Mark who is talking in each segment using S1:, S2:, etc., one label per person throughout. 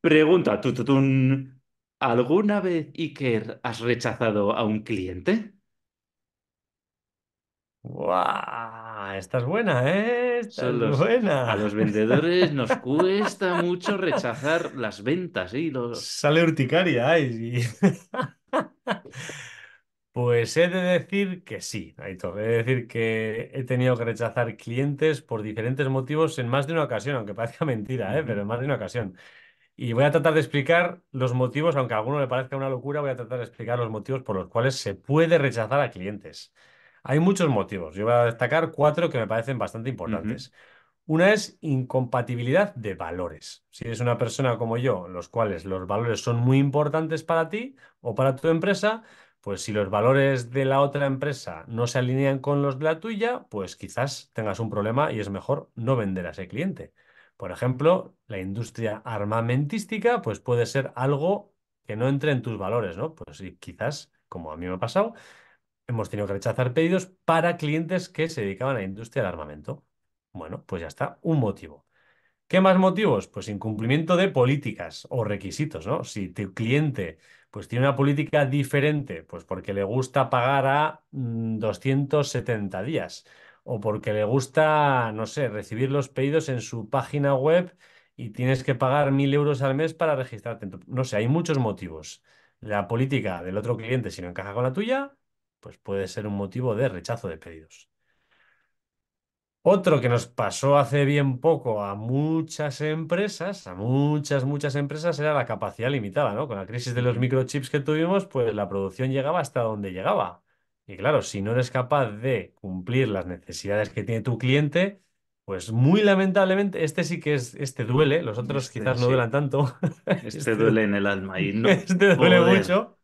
S1: Pregunta, tututun, mm, ¿alguna vez, Iker, has rechazado a un
S2: cliente? ¡Guau! Esta es buena, ¿eh? a los vendedores nos cuesta mucho rechazar las ventas, ¿eh? y los Sale urticaria, Pues he de decir que sí, He de decir que he tenido que rechazar clientes por diferentes motivos en más de una ocasión, aunque parezca mentira, ¿eh? Pero en más de una ocasión. Y voy a tratar de explicar los motivos, aunque a alguno le parezca una locura, voy a tratar de explicar los motivos por los cuales se puede rechazar a clientes. Hay muchos motivos. Yo voy a destacar cuatro que me parecen bastante importantes. Una es incompatibilidad de valores. Si eres una persona como yo, los cuales los valores son muy importantes para ti o para tu empresa, pues si los valores de la otra empresa no se alinean con los de la tuya, pues quizás tengas un problema y es mejor no vender a ese cliente. Por ejemplo, la industria armamentística pues puede ser algo que no entre en tus valores, ¿no? Pues quizás, como a mí me ha pasado, hemos tenido que rechazar pedidos para clientes que se dedicaban a la industria del armamento. Bueno, pues ya está, un motivo. ¿Qué más motivos? Pues incumplimiento de políticas o requisitos, ¿no? Si tu cliente pues tiene una política diferente, pues porque le gusta pagar a 270 mm, días o porque le gusta, no sé, recibir los pedidos en su página web y tienes que pagar mil euros al mes para registrarte. No sé, hay muchos motivos. La política del otro cliente, si no encaja con la tuya, pues puede ser un motivo de rechazo de pedidos. Otro que nos pasó hace bien poco a muchas empresas, a muchas, muchas empresas, era la capacidad limitada, ¿no? Con la crisis de los microchips que tuvimos, pues la producción llegaba hasta donde llegaba. Y claro, si no eres capaz de cumplir las necesidades que tiene tu cliente, pues muy lamentablemente, este sí que es, este duele, los otros este quizás no duelan tanto.
S1: Este, este, duele en el alma y no. Este duele mucho.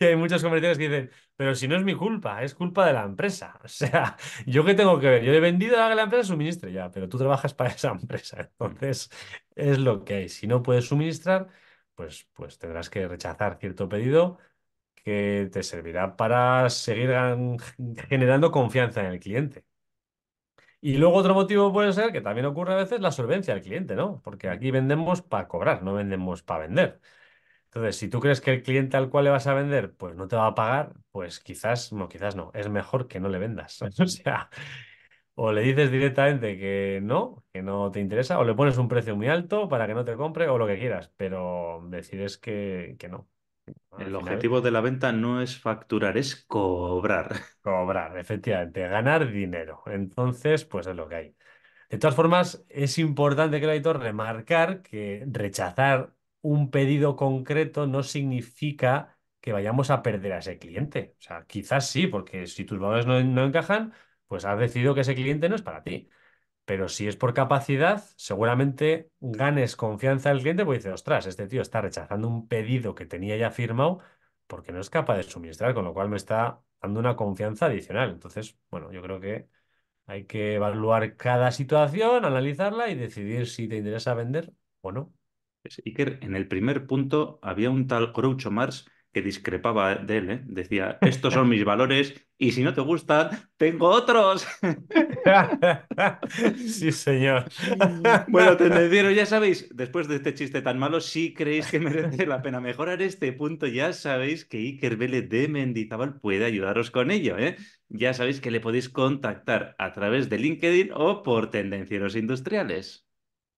S2: Y hay muchos comerciantes que dicen, pero si no es mi culpa, es culpa de la empresa. O sea, ¿yo qué tengo que ver? Yo he vendido a la empresa suministre ya, pero tú trabajas para esa empresa. Entonces, es lo que hay. Si no puedes suministrar, pues, pues tendrás que rechazar cierto pedido que te servirá para seguir generando confianza en el cliente. Y luego otro motivo puede ser que también ocurre a veces la solvencia del cliente, ¿no? Porque mm. aquí vendemos para cobrar, no vendemos para vender. Entonces, si tú crees que el cliente al cual le vas a vender, pues no te va a pagar, pues quizás, no, quizás no, es mejor que no le vendas. o sea, o le dices directamente que no, que no te interesa, o le pones un precio muy alto para que no te compre, o lo que quieras, pero decides que no
S1: el objetivo de la venta no es facturar, es
S2: cobrar. Cobrar, efectivamente, ganar dinero. Entonces, pues es lo que hay. De todas formas, es importante, crédito, remarcar que rechazar un pedido concreto no significa que vayamos a perder a ese cliente. O sea, quizás sí, porque si tus valores no encajan, pues has decidido que ese cliente no es para ti. Pero si es por capacidad, seguramente ganes confianza al cliente porque dice, ostras, este tío está rechazando un pedido que tenía ya firmado porque no es capaz de suministrar, con lo cual me está dando una confianza adicional. Entonces, bueno, yo creo que hay que evaluar cada situación, analizarla y decidir si te interesa vender o no. Pues, Iker,
S1: en el primer punto había un tal Groucho Mars que discrepaba de él, ¿eh? decía, estos son mis valores y si no te gustan, tengo otros.
S2: sí, señor.
S1: bueno, tendencieros, ya sabéis, después de este chiste tan malo, si creéis que merece la pena mejorar este punto, ya sabéis que Iker de Mendizábal puede ayudaros con ello. ¿eh? Ya sabéis que le podéis contactar a través de LinkedIn o por Tendencieros Industriales.